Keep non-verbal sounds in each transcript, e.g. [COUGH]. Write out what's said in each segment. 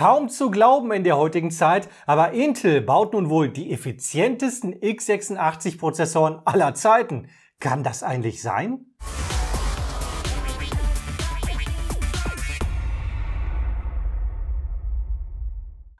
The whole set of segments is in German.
Kaum zu glauben in der heutigen Zeit, aber Intel baut nun wohl die effizientesten x86-Prozessoren aller Zeiten. Kann das eigentlich sein?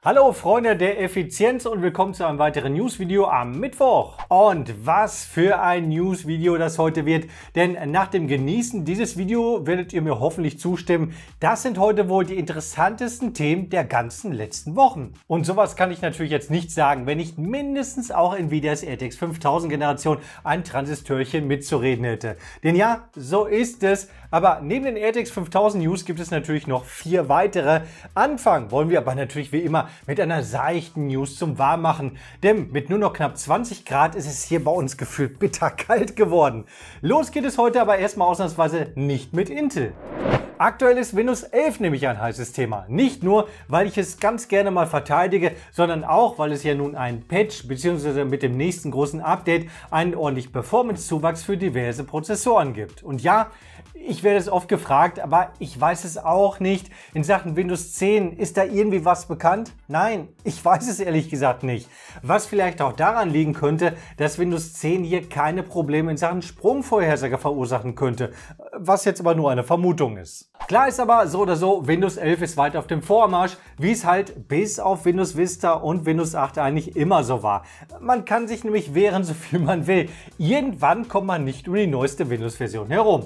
Hallo Freunde der Effizienz und willkommen zu einem weiteren News-Video am Mittwoch. Und was für ein News-Video das heute wird, denn nach dem Genießen dieses Video werdet ihr mir hoffentlich zustimmen, das sind heute wohl die interessantesten Themen der ganzen letzten Wochen. Und sowas kann ich natürlich jetzt nicht sagen, wenn ich mindestens auch in Videos RTX 5000 Generation ein Transistörchen mitzureden hätte. Denn ja, so ist es. Aber neben den RTX 5000 News gibt es natürlich noch vier weitere. Anfangen wollen wir aber natürlich wie immer mit einer seichten News zum Warmmachen. Denn mit nur noch knapp 20 Grad ist es hier bei uns gefühlt bitterkalt geworden. Los geht es heute aber erstmal ausnahmsweise nicht mit Intel. Aktuell ist Windows 11 nämlich ein heißes Thema. Nicht nur, weil ich es ganz gerne mal verteidige, sondern auch, weil es ja nun ein Patch bzw. mit dem nächsten großen Update einen ordentlich Performance-Zuwachs für diverse Prozessoren gibt. Und ja, ich werde es oft gefragt, aber ich weiß es auch nicht. In Sachen Windows 10 ist da irgendwie was bekannt? Nein, ich [LAUGHS] weiß es ehrlich gesagt nicht. Was vielleicht auch daran liegen könnte, dass Windows 10 hier keine Probleme in Sachen Sprungvorhersage verursachen könnte, was jetzt aber nur eine Vermutung ist. Klar ist aber so oder so, Windows 11 ist weiter auf dem Vormarsch, wie es halt bis auf Windows Vista und Windows 8 eigentlich immer so war. Man kann sich nämlich wehren, [LAUGHS] so viel man will. Irgendwann kommt man nicht um die neueste Windows-Version herum.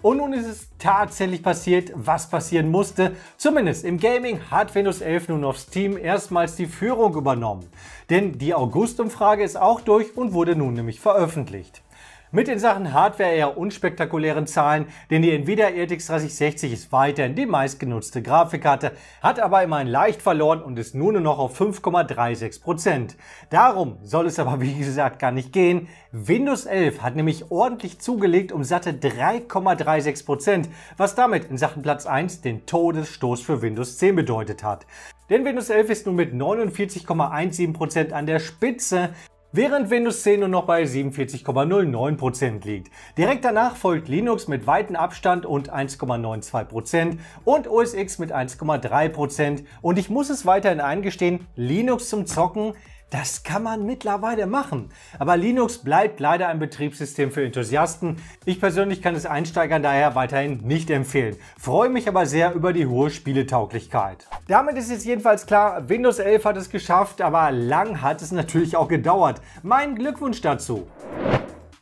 Und nun ist es tatsächlich passiert, was passieren musste. Zumindest im Gaming hat Windows 11 nun auf Steam erstmals die Führung übernommen. Denn die August-Umfrage ist auch durch und wurde nun nämlich veröffentlicht. Mit den Sachen Hardware eher unspektakulären Zahlen, denn die Nvidia RTX 3060 ist weiterhin die meistgenutzte Grafikkarte, hat aber immerhin leicht verloren und ist nun nur noch auf 5,36%. Darum soll es aber [LAUGHS] wie gesagt gar nicht gehen. Windows 11 hat nämlich ordentlich zugelegt um satte 3,36%, was damit in Sachen Platz 1 den Todesstoß für Windows 10 bedeutet hat. Denn Windows 11 ist nun mit 49,17% an der Spitze, während Windows 10 nur noch bei 47,09% liegt. Direkt danach folgt Linux mit weitem Abstand und 1,92% und OS X mit 1,3% und ich muss es weiterhin eingestehen, Linux zum Zocken das kann man mittlerweile machen. Aber Linux bleibt leider ein Betriebssystem für Enthusiasten. Ich persönlich kann es Einsteigern daher weiterhin nicht empfehlen. Freue mich aber sehr über die hohe Spieletauglichkeit. Damit ist jetzt jedenfalls klar, Windows 11 hat es geschafft, aber lang hat es natürlich auch gedauert. Mein Glückwunsch dazu.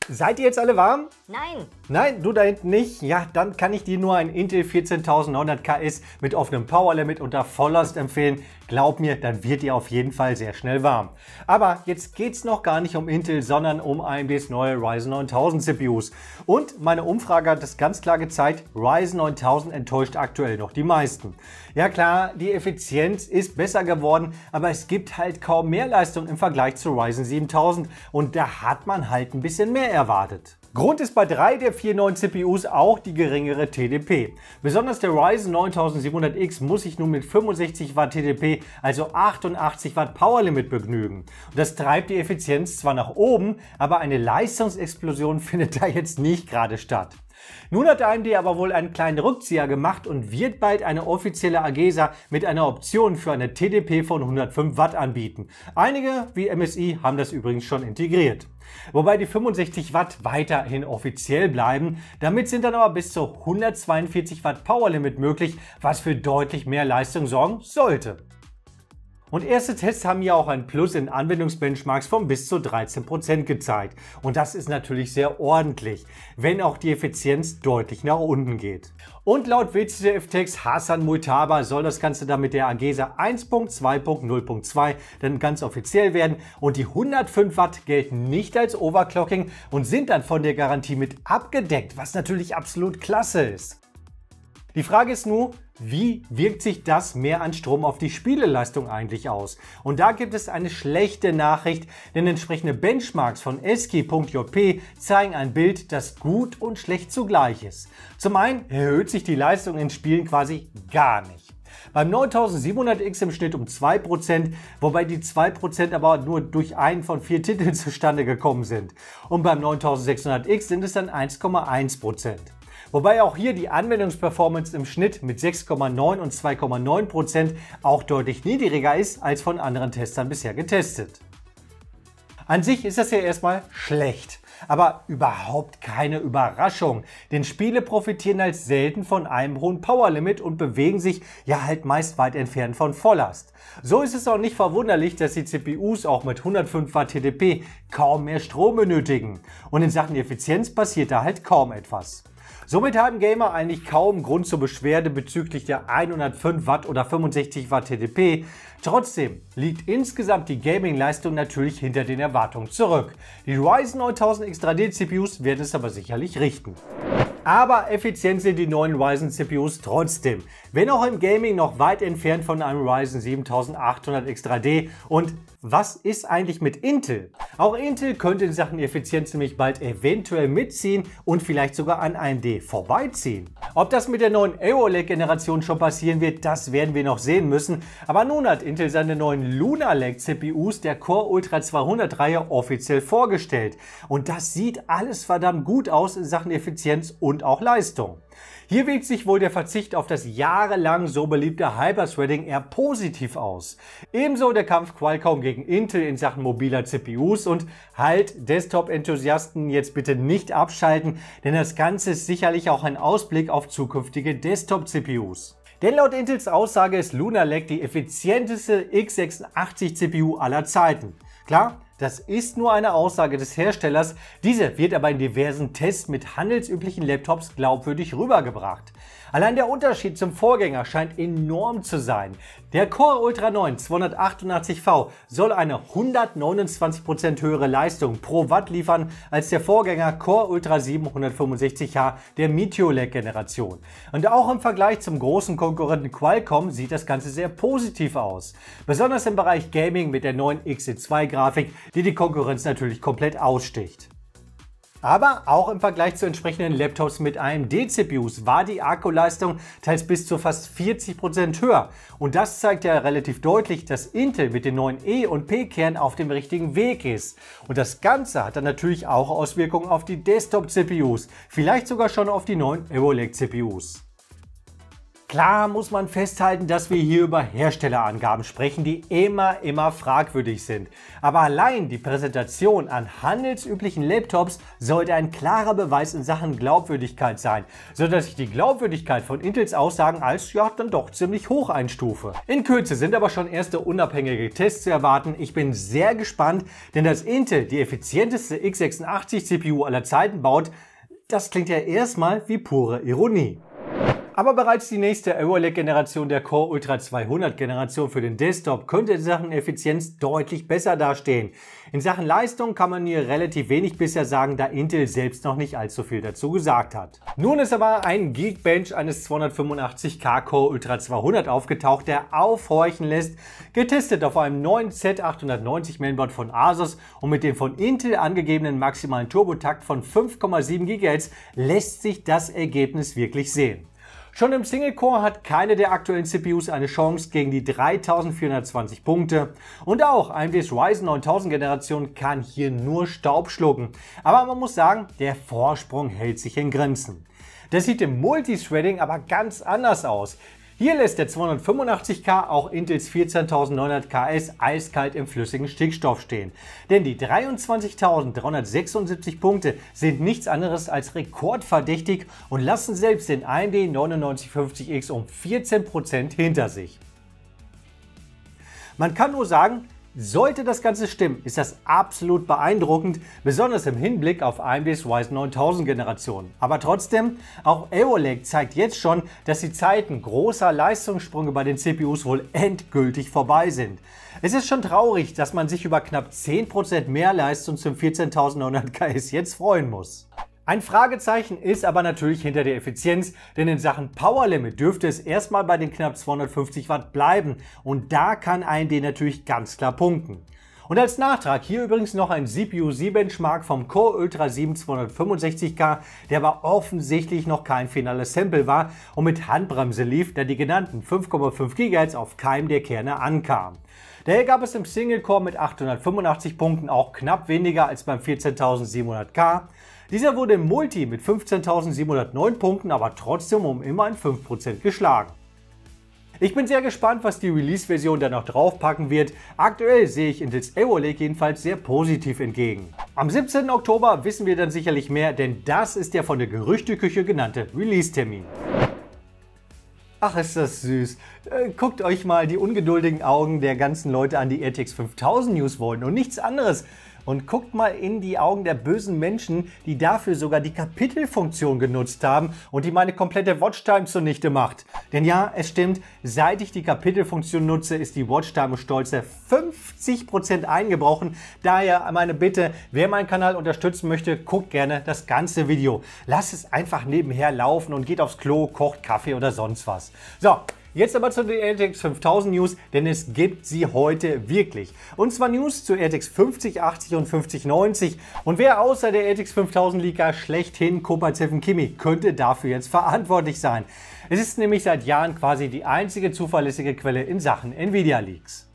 Seid ihr jetzt alle warm? Nein. Nein, du da hinten nicht? Ja, dann kann ich dir nur ein Intel 14900KS mit offenem Power Limit unter Volllast empfehlen. Glaub mir, dann wird ihr auf jeden Fall sehr schnell warm. Aber jetzt geht's noch gar nicht um Intel, sondern um AMDs neue Ryzen 9000 CPUs. Und meine Umfrage hat das ganz klar gezeigt, Ryzen 9000 enttäuscht aktuell noch die meisten. Ja klar, die Effizienz ist besser geworden, aber es gibt halt kaum mehr Leistung im Vergleich zu Ryzen 7000 und da hat man halt ein bisschen mehr erwartet. Grund ist bei drei der vier neuen CPUs auch die geringere TDP. Besonders der Ryzen 9700X muss sich nun mit 65 Watt TDP, also 88 Watt Power Limit begnügen. Und das treibt die Effizienz zwar nach oben, aber eine Leistungsexplosion [LAUGHS] findet da jetzt nicht gerade statt. Nun hat AMD aber wohl einen kleinen Rückzieher gemacht und wird bald eine offizielle AGESA mit einer Option für eine TDP von 105 Watt anbieten. Einige, wie MSI, haben das übrigens schon integriert. Wobei die 65 Watt weiterhin offiziell bleiben, damit sind dann aber bis zu 142 Watt Power Limit möglich, was für deutlich mehr Leistung sorgen sollte. Und erste Tests haben ja auch ein Plus in Anwendungsbenchmarks von bis zu 13% gezeigt. Und das ist natürlich sehr ordentlich, wenn auch die Effizienz deutlich nach unten geht. Und laut WCDF-Text Hassan Multaba soll das Ganze dann mit der AGESA 1.2.0.2 dann ganz offiziell werden und die 105 Watt gelten nicht als Overclocking und sind dann von der Garantie mit abgedeckt, was natürlich absolut klasse ist. Die Frage ist nur, wie wirkt sich das mehr an Strom auf die Spieleleistung eigentlich aus? Und da gibt es eine schlechte Nachricht, denn entsprechende Benchmarks von eski.jp zeigen ein Bild, das gut und schlecht zugleich ist. Zum einen erhöht sich die Leistung in Spielen quasi gar nicht. Beim 9700X im Schnitt um 2%, wobei die 2% aber nur durch einen von vier Titeln [LAUGHS] zustande gekommen sind. Und beim 9600X sind es dann 1,1% wobei auch hier die Anwendungsperformance im Schnitt mit 6,9 und 2,9 Prozent auch deutlich niedriger ist als von anderen Testern bisher getestet. An sich ist das ja erstmal schlecht. Aber überhaupt keine Überraschung, denn Spiele profitieren als halt selten von einem hohen Powerlimit und bewegen sich ja halt meist weit entfernt von Volllast. So ist es auch nicht verwunderlich, dass die CPUs auch mit 105 Watt TDP kaum mehr Strom benötigen. Und in Sachen Effizienz passiert da halt kaum etwas. Somit haben Gamer eigentlich kaum Grund zur Beschwerde bezüglich der 105 Watt oder 65 Watt TDP. Trotzdem liegt insgesamt die Gaming-Leistung natürlich hinter den Erwartungen zurück. Die Ryzen 9000 X3D CPUs werden es aber sicherlich richten aber effizient sind die neuen Ryzen CPUs trotzdem. Wenn auch im Gaming noch weit entfernt von einem Ryzen 7800 X3D. Und was ist eigentlich mit Intel? Auch Intel könnte in Sachen Effizienz nämlich bald eventuell mitziehen und vielleicht sogar an AMD vorbeiziehen. Ob das mit der neuen AOLED-Generation e schon passieren wird, das werden wir noch sehen müssen. Aber nun hat Intel seine neuen Lunar-Lake-CPUs der Core Ultra 200-Reihe offiziell vorgestellt. Und das sieht alles verdammt gut aus in Sachen Effizienz und auch Leistung. Hier wirkt sich wohl der Verzicht auf das jahrelang so beliebte Hyper-Threading eher positiv aus. Ebenso der Kampf Qualcomm gegen Intel in Sachen mobiler CPUs und halt Desktop-Enthusiasten jetzt bitte nicht abschalten, denn das Ganze ist sicherlich auch ein Ausblick auf zukünftige Desktop-CPUs. Denn laut Intels Aussage ist Lunar Lake die effizienteste x86 CPU aller Zeiten. Klar, das ist nur eine Aussage des Herstellers, diese wird aber in diversen Tests mit handelsüblichen Laptops glaubwürdig rübergebracht. Allein der Unterschied zum Vorgänger scheint enorm zu sein. Der Core Ultra 9 288V soll eine 129% höhere Leistung pro Watt liefern als der Vorgänger Core Ultra 765H der Meteolek-Generation. Und auch im Vergleich zum großen Konkurrenten Qualcomm sieht das Ganze sehr positiv aus. Besonders im Bereich Gaming mit der neuen xc 2 grafik die die Konkurrenz natürlich komplett aussticht. Aber auch im Vergleich zu entsprechenden Laptops mit AMD-CPUs war die Akkuleistung teils bis zu fast 40% Prozent höher. Und das zeigt ja relativ deutlich, dass Intel mit den neuen E- und P-Kernen auf dem richtigen Weg ist. Und das Ganze hat dann natürlich auch Auswirkungen auf die Desktop-CPUs, vielleicht sogar schon auf die neuen Aerolake-CPUs. Klar muss man festhalten, dass wir hier über Herstellerangaben sprechen, die immer, immer fragwürdig sind. Aber allein die Präsentation an handelsüblichen Laptops sollte ein klarer Beweis in Sachen Glaubwürdigkeit sein, sodass ich die Glaubwürdigkeit von Intels Aussagen als ja dann doch ziemlich hoch einstufe. In Kürze sind aber schon erste unabhängige Tests zu erwarten. Ich bin sehr gespannt, denn dass Intel die effizienteste x86 CPU aller Zeiten baut, das klingt ja erstmal wie pure Ironie. Aber bereits die nächste AeroLack-Generation der Core Ultra 200-Generation für den Desktop könnte in Sachen Effizienz deutlich besser dastehen. In Sachen Leistung kann man hier relativ wenig bisher sagen, da Intel selbst noch nicht allzu viel dazu gesagt hat. Nun ist aber ein Geekbench eines 285K Core Ultra 200 aufgetaucht, der aufhorchen lässt, getestet auf einem neuen Z890 Mainboard von Asus und mit dem von Intel angegebenen maximalen Turbotakt von 5,7 GHz lässt sich das Ergebnis wirklich sehen. Schon im Single-Core hat keine der aktuellen CPUs eine Chance gegen die 3420 Punkte. Und auch AMDs Ryzen 9000 Generation kann hier nur Staub schlucken. Aber man muss sagen, der Vorsprung hält sich in Grenzen. Das sieht im Multithreading aber ganz anders aus. Hier lässt der 285K auch Intels 14900KS eiskalt im flüssigen Stickstoff stehen. Denn die 23.376 Punkte sind nichts anderes als rekordverdächtig und lassen selbst den AMD 9950X um 14% hinter sich. Man kann nur sagen, sollte das Ganze stimmen, ist das absolut beeindruckend, besonders im Hinblick auf AMDs Ryzen 9000 Generation. Aber trotzdem, auch AeroLake zeigt jetzt schon, dass die Zeiten großer Leistungssprünge bei den CPUs wohl endgültig vorbei sind. Es ist schon traurig, dass man sich über knapp 10% mehr Leistung zum 14900 KS jetzt freuen muss. Ein Fragezeichen ist aber natürlich hinter der Effizienz, denn in Sachen Power Limit dürfte es erstmal bei den knapp 250 Watt bleiben und da kann AMD natürlich ganz klar punkten. Und als Nachtrag hier übrigens noch ein cpu c benchmark vom Core Ultra 7 265K, der aber offensichtlich noch kein finales Sample war und mit Handbremse lief, da die genannten 5,5 GHz auf keinem der Kerne ankamen. Daher gab es im Single Core mit 885 Punkten auch knapp weniger als beim 14700K. Dieser wurde im Multi mit 15.709 Punkten aber trotzdem um immerhin 5% geschlagen. Ich bin sehr gespannt, was die Release-Version dann noch draufpacken wird. Aktuell sehe ich Intels Aeolake jedenfalls sehr positiv entgegen. Am 17. Oktober wissen wir dann sicherlich mehr, denn das ist der von der Gerüchteküche genannte Release-Termin. Ach, ist das süß. Äh, guckt euch mal die ungeduldigen Augen der ganzen Leute an, die RTX 5000 News wollen und nichts anderes. Und guckt mal in die Augen der bösen Menschen, die dafür sogar die Kapitelfunktion genutzt haben und die meine komplette Watchtime zunichte macht. Denn ja, es stimmt, seit ich die Kapitelfunktion nutze, ist die Watchtime stolze 50% eingebrochen. Daher meine Bitte, wer meinen Kanal unterstützen möchte, guckt gerne das ganze Video. Lasst es einfach nebenher laufen und geht aufs Klo, kocht Kaffee oder sonst was. So, Jetzt aber zu den RTX 5000 News, denn es gibt sie heute wirklich. Und zwar News zu AirTags 5080 und 5090. Und wer außer der RTX 5000 Leaker schlechthin Kopazev Kimi könnte dafür jetzt verantwortlich sein? Es ist nämlich seit Jahren quasi die einzige zuverlässige Quelle in Sachen Nvidia Leaks.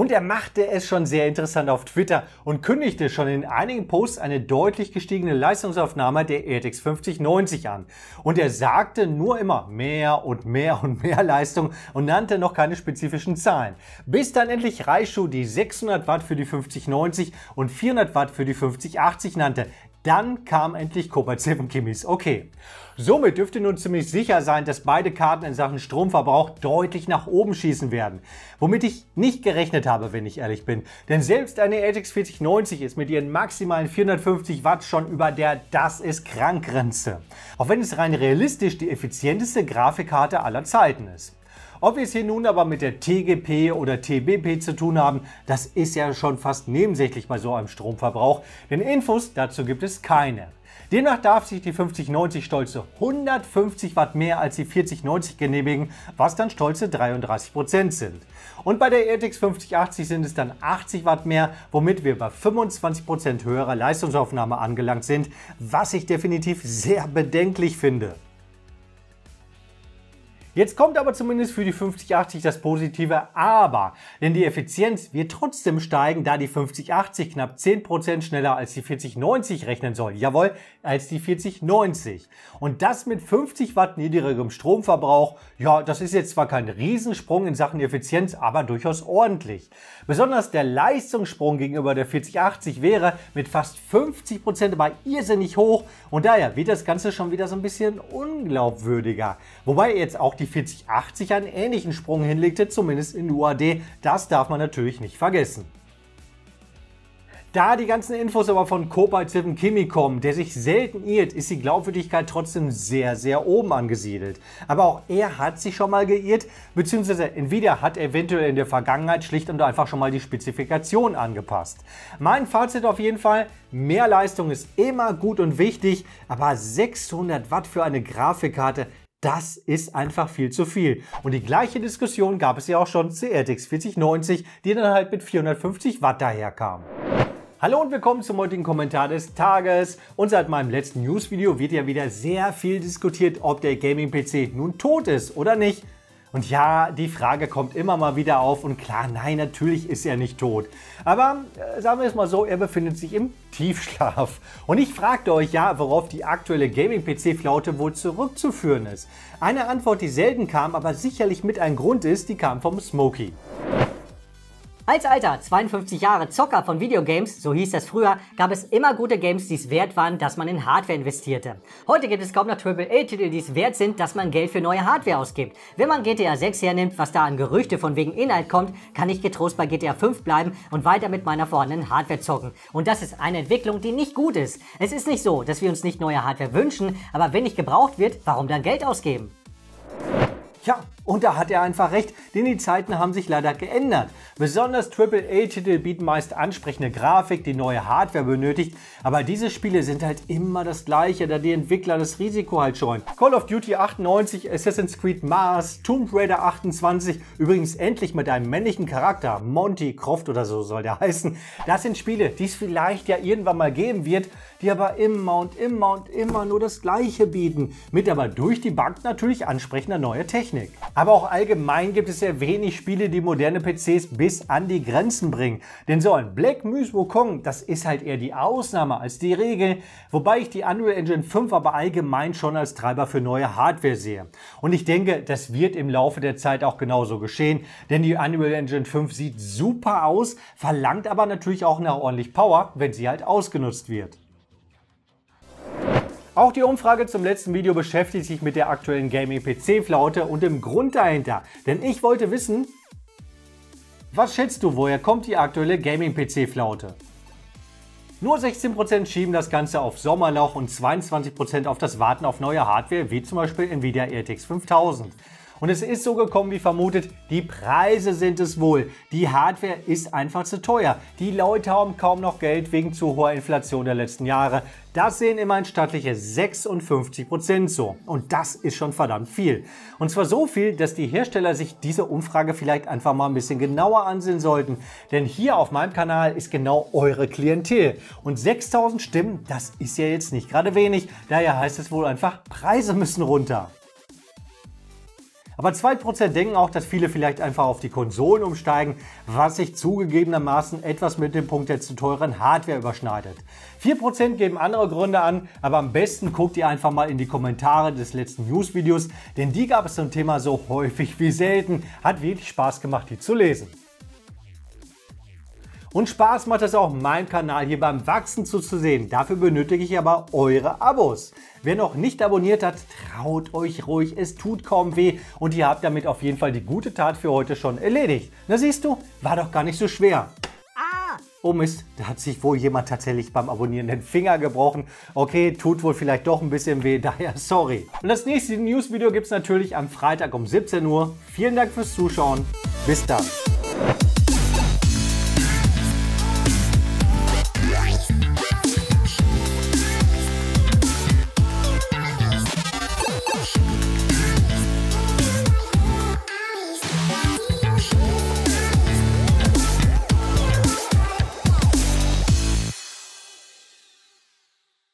Und er machte es schon sehr interessant auf Twitter und kündigte schon in einigen Posts eine deutlich gestiegene Leistungsaufnahme der RTX 5090 an. Und er sagte nur immer mehr und mehr und mehr Leistung und nannte noch keine spezifischen Zahlen. Bis dann endlich Reishu die 600 Watt für die 5090 und 400 Watt für die 5080 nannte. Dann kam endlich Kopazev und Kimmich. Okay. Somit dürfte nun ziemlich sicher sein, dass beide Karten in Sachen Stromverbrauch deutlich nach oben schießen werden. Womit ich nicht gerechnet habe, wenn ich ehrlich bin. Denn selbst eine ATX 4090 ist mit ihren maximalen 450 Watt schon über der Das ist Krankgrenze. Auch wenn es rein realistisch die effizienteste Grafikkarte aller Zeiten ist. Ob wir es hier nun aber mit der TGP oder TBP zu tun haben, das ist ja schon fast nebensächlich bei so einem Stromverbrauch, denn Infos dazu gibt es keine. Demnach darf sich die 5090 stolze 150 Watt mehr als die 4090 genehmigen, was dann stolze 33 Prozent sind. Und bei der RTX 5080 sind es dann 80 Watt mehr, womit wir bei 25 Prozent höherer Leistungsaufnahme angelangt sind, was ich definitiv sehr bedenklich finde. Jetzt kommt aber zumindest für die 5080 das positive Aber, denn die Effizienz wird trotzdem steigen, da die 5080 knapp 10% schneller als die 4090 rechnen soll. Jawohl, als die 4090. Und das mit 50 Watt niedrigem Stromverbrauch, ja, das ist jetzt zwar kein Riesensprung in Sachen Effizienz, aber durchaus ordentlich. Besonders der Leistungssprung gegenüber der 4080 wäre mit fast 50% aber irrsinnig hoch und daher wird das Ganze schon wieder so ein bisschen unglaubwürdiger. Wobei jetzt auch die 4080 einen ähnlichen Sprung hinlegte, zumindest in UAD. Das darf man natürlich nicht vergessen. Da die ganzen Infos aber von Cooperative Kimi kommen, der sich selten irrt, ist die Glaubwürdigkeit trotzdem sehr, sehr oben angesiedelt. Aber auch er hat sich schon mal geirrt, beziehungsweise Nvidia hat eventuell in der Vergangenheit schlicht und einfach schon mal die Spezifikation angepasst. Mein Fazit auf jeden Fall, mehr Leistung ist immer gut und wichtig, aber 600 Watt für eine Grafikkarte, das ist einfach viel zu viel. Und die gleiche Diskussion gab es ja auch schon zu RTX 4090, die dann halt mit 450 Watt daherkam. Hallo und willkommen zum heutigen Kommentar des Tages. Und seit meinem letzten News-Video wird ja wieder sehr viel diskutiert, ob der Gaming-PC nun tot ist oder nicht. Und ja, die Frage kommt immer mal wieder auf und klar, nein, natürlich ist er nicht tot. Aber äh, sagen wir es mal so, er befindet sich im Tiefschlaf. Und ich fragte euch ja, worauf die aktuelle Gaming-PC-Flaute wohl zurückzuführen ist. Eine Antwort, die selten kam, aber sicherlich mit ein Grund ist, die kam vom Smokey. Als alter 52 Jahre Zocker von Videogames, so hieß das früher, gab es immer gute Games, die es wert waren, dass man in Hardware investierte. Heute gibt es kaum noch AAA-Titel, die es wert sind, dass man Geld für neue Hardware ausgibt. Wenn man GTA 6 hernimmt, was da an Gerüchte von wegen Inhalt kommt, kann ich getrost bei GTA 5 bleiben und weiter mit meiner vorhandenen Hardware zocken. Und das ist eine Entwicklung, die nicht gut ist. Es ist nicht so, dass wir uns nicht neue Hardware wünschen, aber wenn nicht gebraucht wird, warum dann Geld ausgeben? Tja, und da hat er einfach recht, denn die Zeiten haben sich leider geändert. Besonders AAA-Titel bieten meist ansprechende Grafik, die neue Hardware benötigt, aber diese Spiele sind halt immer das gleiche, da die Entwickler das Risiko halt scheuen. Call of Duty 98, Assassin's Creed Mars, Tomb Raider 28, übrigens endlich mit einem männlichen Charakter, Monty Croft oder so soll der heißen. Das sind Spiele, die es vielleicht ja irgendwann mal geben wird, die aber immer und immer und immer nur das Gleiche bieten, mit aber durch die Bank natürlich ansprechender neue Technik. Technik. Aber auch allgemein gibt es sehr wenig Spiele, die moderne PCs bis an die Grenzen bringen. Denn so ein Black Muse Wukong, das ist halt eher die Ausnahme als die Regel, wobei ich die Unreal Engine 5 aber allgemein schon als Treiber für neue Hardware sehe. Und ich denke, das wird im Laufe der Zeit auch genauso geschehen, denn die Unreal Engine 5 sieht super aus, verlangt aber natürlich auch nach ordentlich Power, wenn sie halt ausgenutzt wird. Auch die Umfrage zum letzten Video beschäftigt sich mit der aktuellen Gaming-PC-Flaute und dem Grund dahinter. Denn ich wollte wissen, was schätzt du, woher kommt die aktuelle Gaming-PC-Flaute? Nur 16% schieben das Ganze auf Sommerloch und 22% auf das Warten auf neue Hardware, wie zum Beispiel Nvidia RTX 5000. Und es ist so gekommen wie vermutet, die Preise sind es wohl. Die Hardware ist einfach zu teuer. Die Leute haben kaum noch Geld wegen zu hoher Inflation der letzten Jahre. Das sehen immerhin stattliche 56% Prozent so. Und das ist schon verdammt viel. Und zwar so viel, dass die Hersteller sich diese Umfrage vielleicht einfach mal ein bisschen genauer ansehen sollten. Denn hier auf meinem Kanal ist genau eure Klientel. Und 6000 Stimmen, das ist ja jetzt nicht gerade wenig. Daher heißt es wohl einfach, Preise müssen runter. Aber 2% denken auch, dass viele vielleicht einfach auf die Konsolen umsteigen, was sich zugegebenermaßen etwas mit dem Punkt der zu teuren Hardware überschneidet. 4% geben andere Gründe an, aber am besten guckt ihr einfach mal in die Kommentare des letzten News-Videos, denn die gab es zum Thema so häufig wie selten. Hat wirklich Spaß gemacht, die zu lesen. Und Spaß macht es auch meinen Kanal hier beim Wachsen zuzusehen. Dafür benötige ich aber eure Abos. Wer noch nicht abonniert hat, traut euch ruhig, es tut kaum weh und ihr habt damit auf jeden Fall die gute Tat für heute schon erledigt. Na siehst du, war doch gar nicht so schwer. Ah! Oh Mist, da hat sich wohl jemand tatsächlich beim Abonnieren den Finger gebrochen. Okay, tut wohl vielleicht doch ein bisschen weh, [LAUGHS] daher sorry. Und das nächste News-Video gibt es natürlich am Freitag um 17 Uhr. Vielen Dank fürs Zuschauen. Bis dann.